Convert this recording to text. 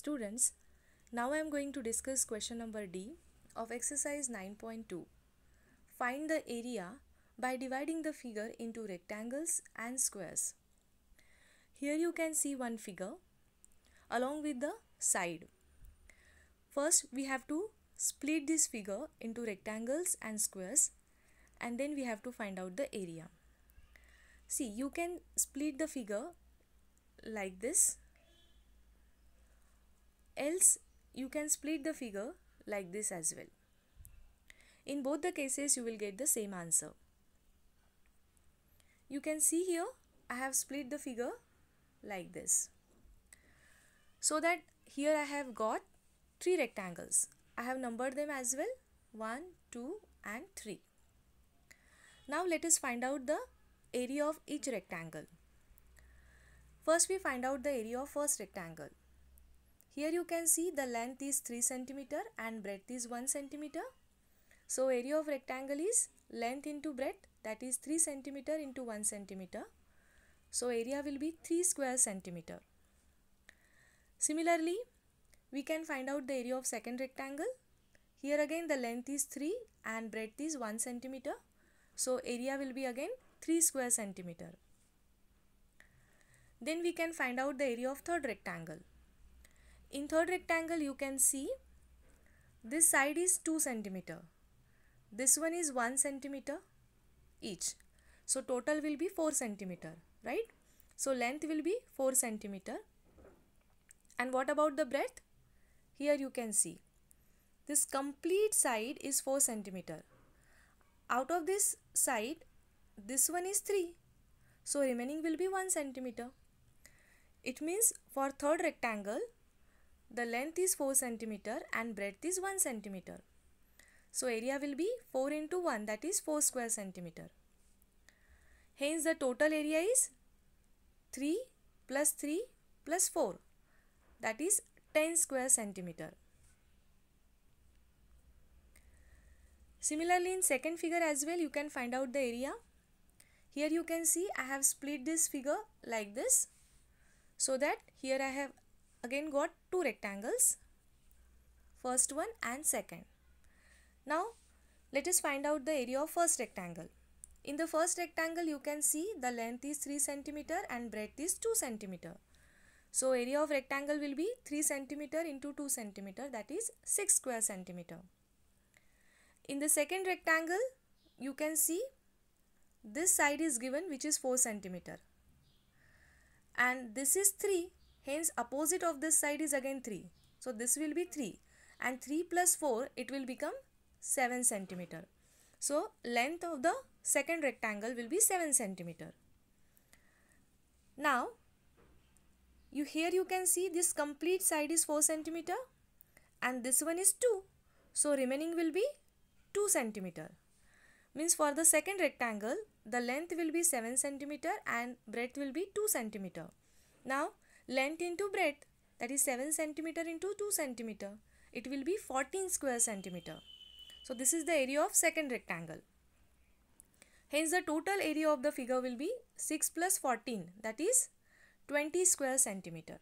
Students, now I am going to discuss question number D of exercise 9.2. Find the area by dividing the figure into rectangles and squares. Here you can see one figure along with the side. First we have to split this figure into rectangles and squares and then we have to find out the area. See you can split the figure like this else you can split the figure like this as well. In both the cases you will get the same answer. You can see here I have split the figure like this. So that here I have got three rectangles. I have numbered them as well 1, 2 and 3. Now let us find out the area of each rectangle. First we find out the area of first rectangle. Here you can see the length is 3 cm and breadth is 1 cm. So area of rectangle is length into breadth that is 3 cm into 1 cm. So area will be 3 square centimeter. Similarly, we can find out the area of second rectangle. Here again the length is 3 and breadth is 1 centimeter. So area will be again 3 square centimeter. Then we can find out the area of third rectangle. In third rectangle you can see this side is 2 centimeter. This one is 1 centimeter each. So total will be 4 centimeter, right? So length will be 4 centimeter. And what about the breadth? Here you can see. This complete side is 4 centimeter. Out of this side, this one is 3. So remaining will be 1 centimeter. It means for third rectangle, the length is 4 centimeter and breadth is 1 centimeter. So area will be 4 into 1 that is 4 square centimeter. Hence the total area is 3 plus 3 plus 4 that is 10 square centimeter. Similarly in second figure as well you can find out the area. Here you can see I have split this figure like this so that here I have again got two rectangles first one and second. Now let us find out the area of first rectangle. In the first rectangle you can see the length is 3 centimeter and breadth is 2 centimeter. So area of rectangle will be 3 centimeter into 2 centimeter that is 6 square centimeter. In the second rectangle you can see this side is given which is 4 centimeter and this is 3 Hence, opposite of this side is again 3. So, this will be 3 and 3 plus 4 it will become 7 centimeter. So, length of the second rectangle will be 7 centimeter. Now, you here you can see this complete side is 4 centimeter and this one is 2. So, remaining will be 2 centimeter. Means for the second rectangle, the length will be 7 centimeter and breadth will be 2 centimeter. Now, length into breadth that is 7 centimeter into 2 centimeter it will be 14 square centimeter so this is the area of second rectangle hence the total area of the figure will be 6 plus 14 that is 20 square centimeter